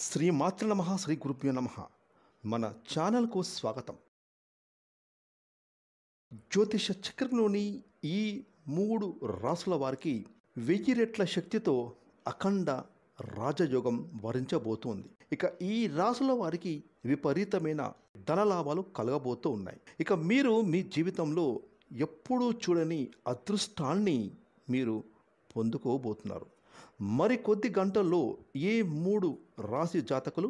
శ్రీ మాతృ నమ శ్రీ గురుభ్యో నమ మన ఛానల్కు స్వాగతం జ్యోతిష చక్రంలోని ఈ మూడు రాసుల వారికి వెయ్యి రెట్ల శక్తితో అఖండ రాజయోగం వరించబోతోంది ఇక ఈ రాసుల వారికి విపరీతమైన లాభాలు కలగబోతూ ఉన్నాయి ఇక మీరు మీ జీవితంలో ఎప్పుడూ చూడని అదృష్టాన్ని మీరు పొందుకోబోతున్నారు మరి కొద్ది గంటల్లో ఏ మూడు రాశి జాతకులు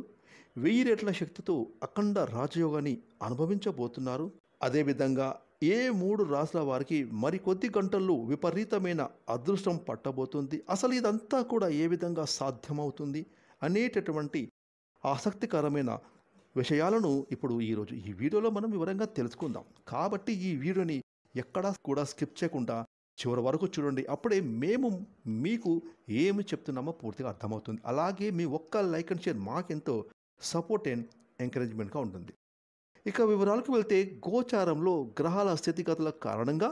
వెయ్యి రెట్ల శక్తితో అఖండ రాజయోగాన్ని అనుభవించబోతున్నారు అదేవిధంగా ఏ మూడు రాసుల వారికి మరికొద్ది గంటల్లో విపరీతమైన అదృష్టం పట్టబోతుంది అసలు ఇదంతా కూడా ఏ విధంగా సాధ్యమవుతుంది అనేటటువంటి ఆసక్తికరమైన విషయాలను ఇప్పుడు ఈరోజు ఈ వీడియోలో మనం వివరంగా తెలుసుకుందాం కాబట్టి ఈ వీడియోని ఎక్కడా కూడా స్కిప్ చేయకుండా చివరి వరకు చూడండి అప్పుడే మేము మీకు ఏమి చెప్తున్నామో పూర్తిగా అర్థమవుతుంది అలాగే మీ ఒక్క లైక్ అండ్ షేర్ మాకెంతో సపోర్ట్ అండ్ ఎంకరేజ్మెంట్గా ఉంటుంది ఇక వివరాలకు వెళ్తే గోచారంలో గ్రహాల స్థితిగతుల కారణంగా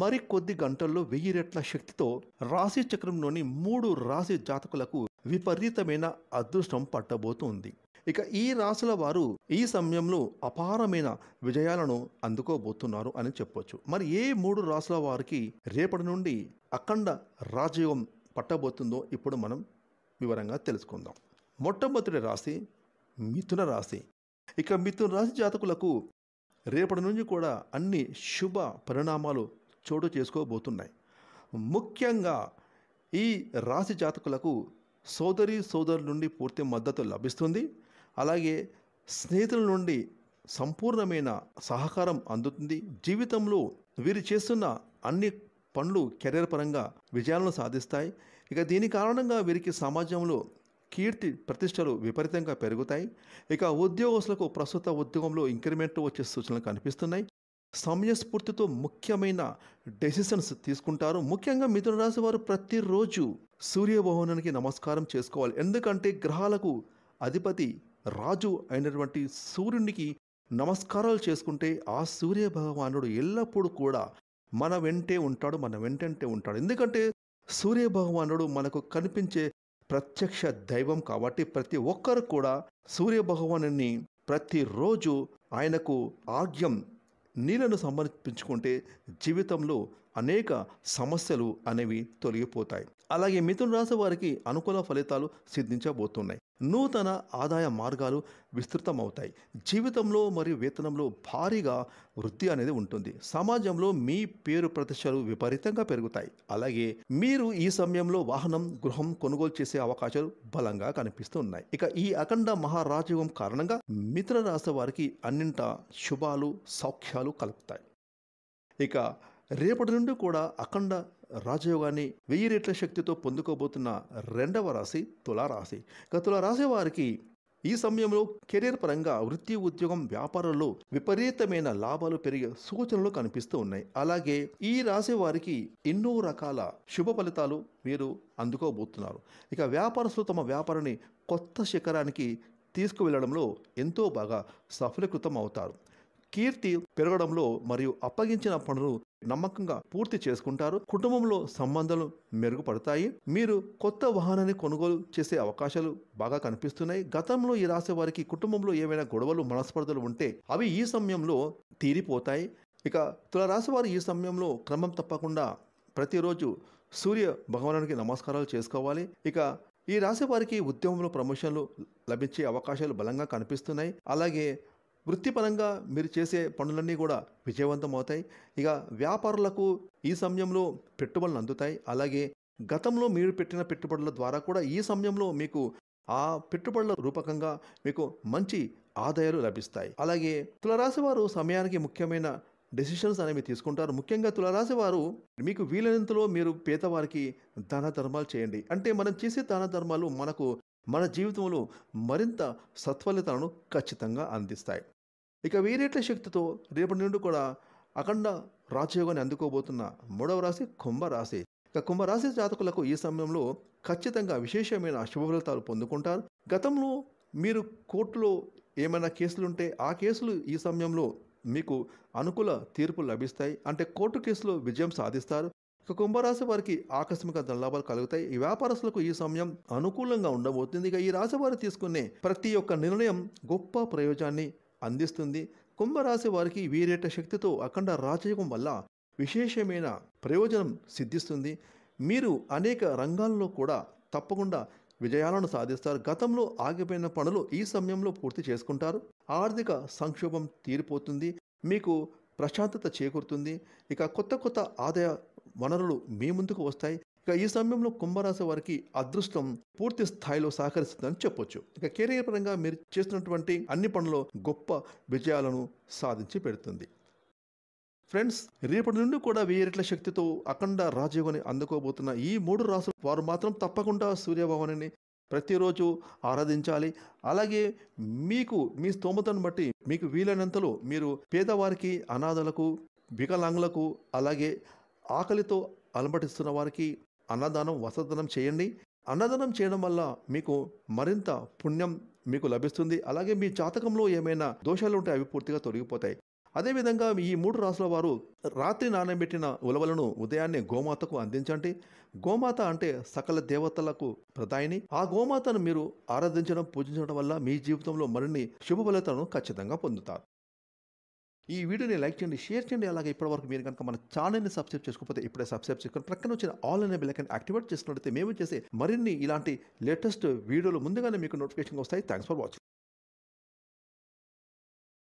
మరికొద్ది గంటల్లో వెయ్యి రెట్ల శక్తితో రాశి చక్రంలోని మూడు రాశి జాతకులకు విపరీతమైన అదృష్టం పట్టబోతుంది ఇక ఈ రాసుల వారు ఈ సమయంలో అపారమైన విజయాలను అందుకోబోతున్నారు అని చెప్పొచ్చు మరి ఏ మూడు రాసుల వారికి రేపటి నుండి అఖండ రాజయోగం పట్టబోతుందో ఇప్పుడు మనం వివరంగా తెలుసుకుందాం మొట్టమొదటి రాశి మిథున రాశి ఇక మిథున రాశి జాతకులకు రేపటి నుంచి కూడా అన్ని శుభ పరిణామాలు చోటు చేసుకోబోతున్నాయి ముఖ్యంగా ఈ రాశి జాతకులకు సోదరి సోదరుల నుండి పూర్తి మద్దతు లభిస్తుంది అలాగే స్నేహితుల నుండి సంపూర్ణమైన సహకారం అందుతుంది జీవితంలో వీరు చేస్తున్న అన్ని పనులు కెరీర్ పరంగా విజయాలను సాధిస్తాయి ఇక దీని కారణంగా వీరికి సమాజంలో కీర్తి ప్రతిష్టలు విపరీతంగా పెరుగుతాయి ఇక ఉద్యోగస్తులకు ప్రస్తుత ఉద్యోగంలో ఇంక్రిమెంట్ వచ్చే సూచనలు కనిపిస్తున్నాయి సమయస్ఫూర్తితో ముఖ్యమైన డెసిషన్స్ తీసుకుంటారు ముఖ్యంగా మిథున రాశి వారు ప్రతిరోజు సూర్యభవనానికి నమస్కారం చేసుకోవాలి ఎందుకంటే గ్రహాలకు అధిపతి రాజు అయినటువంటి సూర్యునికి నమస్కారాలు చేసుకుంటే ఆ సూర్య భగవానుడు ఎల్లప్పుడూ కూడా మన వెంటే ఉంటాడు మన వెంటంటే ఉంటాడు ఎందుకంటే సూర్య భగవానుడు మనకు కనిపించే ప్రత్యక్ష దైవం కాబట్టి ప్రతి ఒక్కరు కూడా సూర్య భగవాను ప్రతిరోజు ఆయనకు ఆగ్యం నీళ్లను సమర్పించుకుంటే జీవితంలో అనేక సమస్యలు అనేవి తొలగిపోతాయి అలాగే మిథున రాశి వారికి అనుకూల ఫలితాలు సిద్ధించబోతున్నాయి నూతన ఆదాయ మార్గాలు విస్తృతమవుతాయి జీవితంలో మరియు వేతనంలో భారీగా వృద్ధి అనేది ఉంటుంది సమాజంలో మీ పేరు ప్రతిష్టలు విపరీతంగా పెరుగుతాయి అలాగే మీరు ఈ సమయంలో వాహనం గృహం కొనుగోలు చేసే అవకాశాలు బలంగా కనిపిస్తున్నాయి ఇక ఈ అఖండ మహారాజయోగం కారణంగా మిత్ర రాశి వారికి అన్నింట శుభాలు సౌఖ్యాలు కలుగుతాయి ఇక రేపటి నుండి కూడా అఖండ రాజయోగాన్ని వెయ్యి రెట్ల శక్తితో పొందుకోబోతున్న రెండవ రాశి తులారాశి ఇక తులారాశి వారికి ఈ సమయంలో కెరీర్ పరంగా వృత్తి ఉద్యోగం వ్యాపారంలో విపరీతమైన లాభాలు పెరిగే సూచనలు కనిపిస్తూ ఉన్నాయి అలాగే ఈ రాశి వారికి ఎన్నో రకాల శుభ ఫలితాలు మీరు అందుకోబోతున్నారు ఇక వ్యాపారస్తులు తమ వ్యాపారాన్ని కొత్త శిఖరానికి తీసుకువెళ్లడంలో ఎంతో బాగా సఫలీకృతం అవుతారు కీర్తి పెరగడంలో మరియు అప్పగించిన పనులు నమ్మకంగా పూర్తి చేసుకుంటారు కుటుంబంలో సంబంధాలు మెరుగుపడతాయి మీరు కొత్త వాహనాన్ని కొనుగోలు చేసే అవకాశాలు బాగా కనిపిస్తున్నాయి గతంలో ఈ రాసే వారికి కుటుంబంలో ఏవైనా గొడవలు మనస్పర్ధలు ఉంటే అవి ఈ సమయంలో తీరిపోతాయి ఇక తులరాశివారు వారు ఈ సమయంలో క్రమం తప్పకుండా ప్రతిరోజు సూర్య భగవానుడికి నమస్కారాలు చేసుకోవాలి ఇక ఈ రాశి వారికి ఉద్యమంలో ప్రమోషన్లు లభించే అవకాశాలు బలంగా కనిపిస్తున్నాయి అలాగే వృత్తిపరంగా మీరు చేసే పనులన్నీ కూడా విజయవంతం అవుతాయి ఇక వ్యాపారులకు ఈ సమయంలో పెట్టుబడులు అందుతాయి అలాగే గతంలో మీరు పెట్టిన పెట్టుబడుల ద్వారా కూడా ఈ సమయంలో మీకు ఆ పెట్టుబడుల రూపకంగా మీకు మంచి ఆదాయాలు లభిస్తాయి అలాగే తులరాశి వారు సమయానికి ముఖ్యమైన డెసిషన్స్ అనేవి తీసుకుంటారు ముఖ్యంగా తులరాశి వారు మీకు వీలైనంతలో మీరు పేదవారికి దాన ధర్మాలు చేయండి అంటే మనం చేసే దాన ధర్మాలు మనకు మన జీవితంలో మరింత సత్ఫలితలను ఖచ్చితంగా అందిస్తాయి ఇక వీరేట్ల శక్తితో రేపటి నుండి కూడా అఖండ రాజయోగాన్ని అందుకోబోతున్న మూడవ రాశి కుంభరాశి ఇక కుంభరాశి జాతకులకు ఈ సమయంలో ఖచ్చితంగా విశేషమైన శుభ ఫలితాలు పొందుకుంటారు గతంలో మీరు కోర్టులో ఏమైనా కేసులుంటే ఆ కేసులు ఈ సమయంలో మీకు అనుకూల తీర్పు లభిస్తాయి అంటే కోర్టు కేసులో విజయం సాధిస్తారు ఇక కుంభరాశి వారికి ఆకస్మిక లాభాలు కలుగుతాయి ఈ వ్యాపారస్తులకు ఈ సమయం అనుకూలంగా ఉండబోతుంది ఇక ఈ రాశి వారు తీసుకునే ప్రతి ఒక్క నిర్ణయం గొప్ప ప్రయోజనాన్ని అందిస్తుంది కుంభరాశి వారికి వీరేట శక్తితో అఖండ రాజయోగం వల్ల విశేషమైన ప్రయోజనం సిద్ధిస్తుంది మీరు అనేక రంగాల్లో కూడా తప్పకుండా విజయాలను సాధిస్తారు గతంలో ఆగిపోయిన పనులు ఈ సమయంలో పూర్తి చేసుకుంటారు ఆర్థిక సంక్షోభం తీరిపోతుంది మీకు ప్రశాంతత చేకూరుతుంది ఇక కొత్త కొత్త ఆదాయ వనరులు మీ ముందుకు వస్తాయి ఇక ఈ సమయంలో కుంభరాశి వారికి అదృష్టం పూర్తి స్థాయిలో సహకరిస్తుందని చెప్పొచ్చు ఇక కెరీర్ పరంగా మీరు చేస్తున్నటువంటి అన్ని పనుల్లో గొప్ప విజయాలను సాధించి పెడుతుంది ఫ్రెండ్స్ రేపటి నుండి కూడా వెయ్యి రెట్ల శక్తితో అఖండ రాజయోగాన్ని అందుకోబోతున్న ఈ మూడు రాసులు వారు మాత్రం తప్పకుండా సూర్యభవాని ప్రతిరోజు ఆరాధించాలి అలాగే మీకు మీ స్తోమతను బట్టి మీకు వీలైనంతలో మీరు పేదవారికి అనాథలకు వికలాంగులకు అలాగే ఆకలితో అలమటిస్తున్న వారికి అన్నదానం వసతనం చేయండి అన్నదానం చేయడం వల్ల మీకు మరింత పుణ్యం మీకు లభిస్తుంది అలాగే మీ జాతకంలో ఏమైనా దోషాలు ఉంటే అవి పూర్తిగా తొలగిపోతాయి అదేవిధంగా ఈ మూడు రాసుల వారు రాత్రి నానబెట్టిన ఉలవలను ఉదయాన్నే గోమాతకు అందించండి గోమాత అంటే సకల దేవతలకు ప్రధాయిని ఆ గోమాతను మీరు ఆరాధించడం పూజించడం వల్ల మీ జీవితంలో మరిన్ని శుభ ఫలితాలను ఖచ్చితంగా పొందుతారు ఈ వీడియోని లైక్ చేయండి షేర్ చేయండి అలాగే ఇప్పటివరకు మీరు కనుక మన ఛానల్ని సబ్స్క్రైబ్ చేసుకోకపోతే ఇప్పుడే సబ్స్క్రైబ్ చేసుకుని ప్రక్కన వచ్చిన ఆల్ అనే బిల్లకని యాక్టివేట్ చేసినట్లయితే మేము చేసే మరిన్ని ఇలాంటి లేటెస్ట్ వీడియోలు ముందుగానే మీకు నోటిఫికేషన్ వస్తాయి థ్యాంక్స్ ఫర్ వాచింగ్